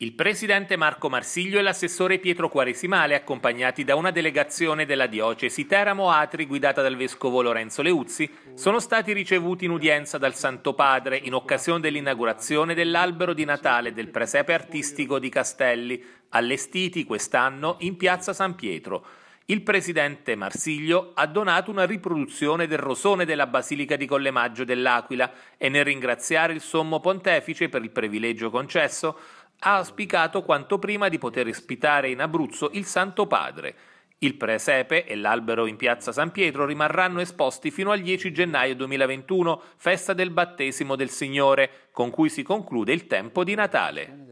Il presidente Marco Marsiglio e l'assessore Pietro Quaresimale, accompagnati da una delegazione della diocesi Teramo-Atri guidata dal vescovo Lorenzo Leuzzi, sono stati ricevuti in udienza dal Santo Padre in occasione dell'inaugurazione dell'albero di Natale del presepe artistico di Castelli, allestiti quest'anno in piazza San Pietro. Il presidente Marsiglio ha donato una riproduzione del rosone della Basilica di Collemaggio dell'Aquila e nel ringraziare il sommo pontefice per il privilegio concesso ha auspicato quanto prima di poter ospitare in Abruzzo il Santo Padre. Il presepe e l'albero in piazza San Pietro rimarranno esposti fino al 10 gennaio 2021, festa del battesimo del Signore, con cui si conclude il tempo di Natale.